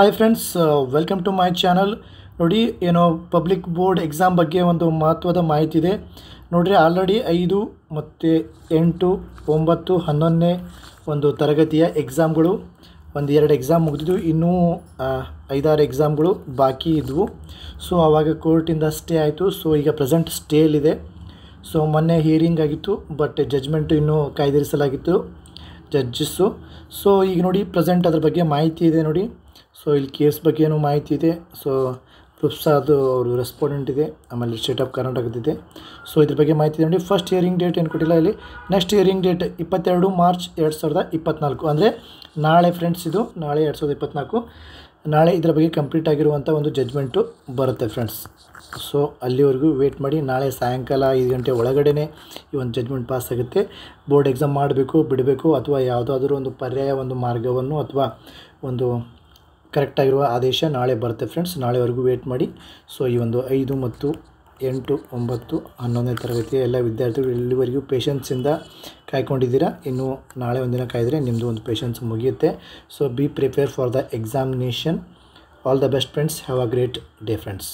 hi friends welcome to my channel ನೋಡಿ ಏನೋ public board exam ಬಗ್ಗೆ ಒಂದು ಮಹತ್ವದ ಮಾಹಿತಿ ಇದೆ ನೋಡಿರಿ ಆಲ್ರೆಡಿ ಐದು ಮತ್ತು ಎಂಟು ಒಂಬತ್ತು ಹನ್ನೊಂದನೇ ಒಂದು ತರಗತಿಯ ಎಕ್ಸಾಮ್ಗಳು ಒಂದು ಎರಡು ಎಕ್ಸಾಮ್ ಮುಗಿದಿದ್ವು ಇನ್ನೂ ಐದಾರು ಎಕ್ಸಾಮ್ಗಳು ಬಾಕಿ ಇದ್ವು ಸೊ ಆವಾಗ ಕೋರ್ಟಿಂದ ಸ್ಟೇ ಆಯಿತು ಸೊ ಈಗ ಪ್ರೆಸೆಂಟ್ ಸ್ಟೇಲಿದೆ ಸೊ ಮೊನ್ನೆ ಹಿಯರಿಂಗ್ ಆಗಿತ್ತು ಬಟ್ ಜಜ್ಮೆಂಟು ಇನ್ನೂ ಕಾಯ್ದಿರಿಸಲಾಗಿತ್ತು ಜಡ್ಜಸ್ಸು ಸೊ ಈಗ ನೋಡಿ ಪ್ರೆಸೆಂಟ್ ಅದ್ರ ಬಗ್ಗೆ ಮಾಹಿತಿ ಇದೆ ನೋಡಿ ಸೊ ಇಲ್ಲಿ ಕೇಸ್ ಬಗ್ಗೆಯೂ ಮಾಹಿತಿ ಇದೆ ಸೊ ಅದು ಅವರು ರೆಸ್ಪಾಂಡೆಂಟ್ ಇದೆ ಆಮೇಲೆ ಸ್ಟೇಟ್ ಆಫ್ ಕರ್ನಾಟಕದಿದೆ ಸೊ ಇದ್ರ ಬಗ್ಗೆ ಮಾಹಿತಿ ನೋಡಿ ಫಸ್ಟ್ ಇಯರಿಂಗ್ ಡೇಟ್ ಏನು ಕೊಟ್ಟಿಲ್ಲ ಇಲ್ಲಿ ನೆಕ್ಸ್ಟ್ ಇಯರಿಂಗ್ ಡೇಟ್ ಇಪ್ಪತ್ತೆರಡು ಮಾರ್ಚ್ ಎರಡು ಸಾವಿರದ ಇಪ್ಪತ್ತ್ನಾಲ್ಕು ಅಂದರೆ ನಾಳೆ ಫ್ರೆಂಡ್ಸ್ ಇದು ನಾಳೆ ಎರಡು ಸಾವಿರದ ಇಪ್ಪತ್ತ್ನಾಲ್ಕು ನಾಳೆ ಇದರ ಬಗ್ಗೆ ಕಂಪ್ಲೀಟ್ ಆಗಿರುವಂಥ ಒಂದು ಜಜ್ಮೆಂಟು ಬರುತ್ತೆ ಫ್ರೆಂಡ್ಸ್ ಸೊ ಅಲ್ಲಿವರೆಗೂ ವೇಟ್ ಮಾಡಿ ನಾಳೆ ಸಾಯಂಕಾಲ ಐದು ಗಂಟೆ ಒಳಗಡೆ ಈ ಒಂದು ಜಜ್ಮೆಂಟ್ ಪಾಸ್ ಆಗುತ್ತೆ ಬೋರ್ಡ್ ಎಕ್ಸಾಮ್ ಮಾಡಬೇಕು ಬಿಡಬೇಕು ಅಥವಾ ಯಾವುದಾದ್ರೂ ಒಂದು ಪರ್ಯಾಯ ಒಂದು ಮಾರ್ಗವನ್ನು ಅಥವಾ ಒಂದು ಕರೆಕ್ಟಾಗಿರುವ ಆದೇಶ ನಾಳೆ ಬರುತ್ತೆ ಫ್ರೆಂಡ್ಸ್ ನಾಳೆವರೆಗೂ ವೇಟ್ ಮಾಡಿ ಸೊ ಈ ಒಂದು ಐದು ಮತ್ತು ಎಂಟು ಒಂಬತ್ತು ಹನ್ನೊಂದನೇ ತರಗತಿಯ ಎಲ್ಲ ವಿದ್ಯಾರ್ಥಿಗಳು ಇಲ್ಲಿವರೆಗೂ ಪೇಷನ್ಸಿಂದ ಕಾಯ್ಕೊಂಡಿದ್ದೀರಾ ಇನ್ನು ನಾಳೆ ಒಂದಿನ ಕಾಯ್ದರೆ ನಿಮ್ಮದು ಒಂದು ಪೇಷನ್ಸ್ ಮುಗಿಯುತ್ತೆ so be prepare for the examination all the best friends have a great day friends